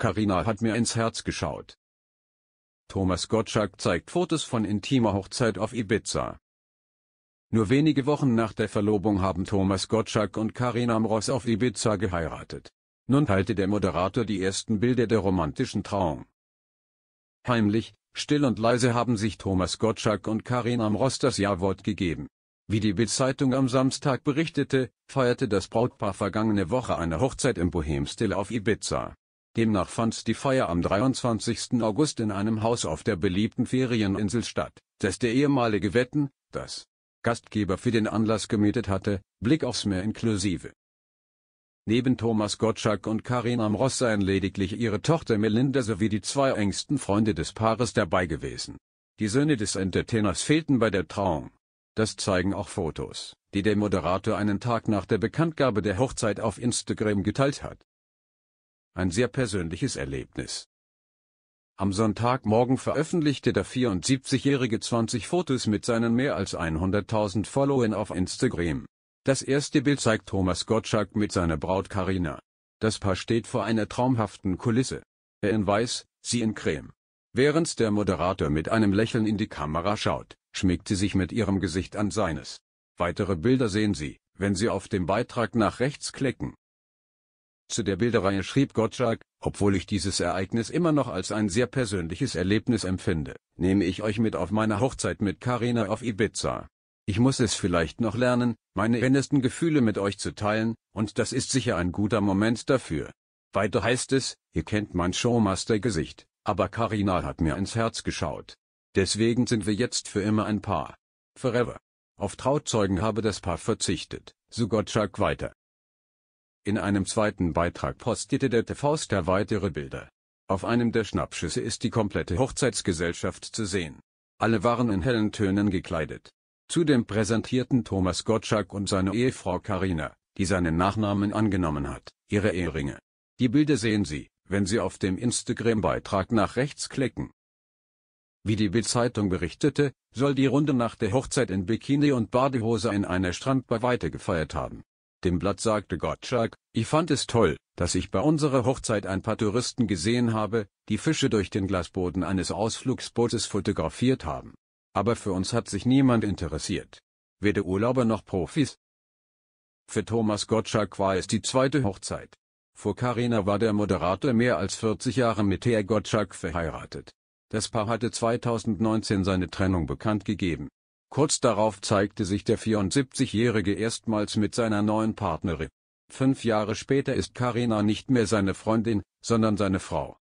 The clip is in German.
Karina hat mir ins Herz geschaut. Thomas Gottschalk zeigt Fotos von intimer Hochzeit auf Ibiza. Nur wenige Wochen nach der Verlobung haben Thomas Gottschalk und Karina Mross auf Ibiza geheiratet. Nun teilte der Moderator die ersten Bilder der romantischen Trauung. Heimlich, still und leise haben sich Thomas Gottschalk und Karina Mross das Ja-Wort gegeben. Wie die Bild-Zeitung am Samstag berichtete, feierte das Brautpaar vergangene Woche eine Hochzeit im Bohemstil auf Ibiza. Demnach fand die Feier am 23. August in einem Haus auf der beliebten Ferieninsel statt, das der ehemalige Wetten, das Gastgeber für den Anlass gemietet hatte, Blick aufs Meer inklusive. Neben Thomas Gottschalk und Karin Amross seien lediglich ihre Tochter Melinda sowie die zwei engsten Freunde des Paares dabei gewesen. Die Söhne des Entertainers fehlten bei der Trauung. Das zeigen auch Fotos, die der Moderator einen Tag nach der Bekanntgabe der Hochzeit auf Instagram geteilt hat ein sehr persönliches Erlebnis. Am Sonntagmorgen veröffentlichte der 74-Jährige 20 Fotos mit seinen mehr als 100.000 Followern auf Instagram. Das erste Bild zeigt Thomas Gottschalk mit seiner Braut Karina. Das Paar steht vor einer traumhaften Kulisse. Er in weiß, sie in Creme. Während der Moderator mit einem Lächeln in die Kamera schaut, schmiegt sie sich mit ihrem Gesicht an seines. Weitere Bilder sehen Sie, wenn Sie auf dem Beitrag nach rechts klicken. Zu der Bilderreihe schrieb Gottschalk, obwohl ich dieses Ereignis immer noch als ein sehr persönliches Erlebnis empfinde, nehme ich euch mit auf meine Hochzeit mit Karina auf Ibiza. Ich muss es vielleicht noch lernen, meine innersten Gefühle mit euch zu teilen, und das ist sicher ein guter Moment dafür. Weiter heißt es, ihr kennt mein Showmaster-Gesicht, aber Karina hat mir ins Herz geschaut. Deswegen sind wir jetzt für immer ein Paar. Forever. Auf Trauzeugen habe das Paar verzichtet, so Gottschalk weiter. In einem zweiten Beitrag postete der TV-Star weitere Bilder. Auf einem der Schnappschüsse ist die komplette Hochzeitsgesellschaft zu sehen. Alle waren in hellen Tönen gekleidet. Zudem präsentierten Thomas Gottschalk und seine Ehefrau Karina, die seinen Nachnamen angenommen hat, ihre Eheringe. Die Bilder sehen Sie, wenn Sie auf dem Instagram-Beitrag nach rechts klicken. Wie die Bild-Zeitung berichtete, soll die Runde nach der Hochzeit in Bikini und Badehose in einer Strandbar weitergefeiert haben. Dem Blatt sagte Gottschalk, ich fand es toll, dass ich bei unserer Hochzeit ein paar Touristen gesehen habe, die Fische durch den Glasboden eines Ausflugsbootes fotografiert haben. Aber für uns hat sich niemand interessiert. Weder Urlauber noch Profis. Für Thomas Gottschalk war es die zweite Hochzeit. Vor Karina war der Moderator mehr als 40 Jahre mit Herr Gottschalk verheiratet. Das Paar hatte 2019 seine Trennung bekannt gegeben. Kurz darauf zeigte sich der 74-Jährige erstmals mit seiner neuen Partnerin. Fünf Jahre später ist Karina nicht mehr seine Freundin, sondern seine Frau.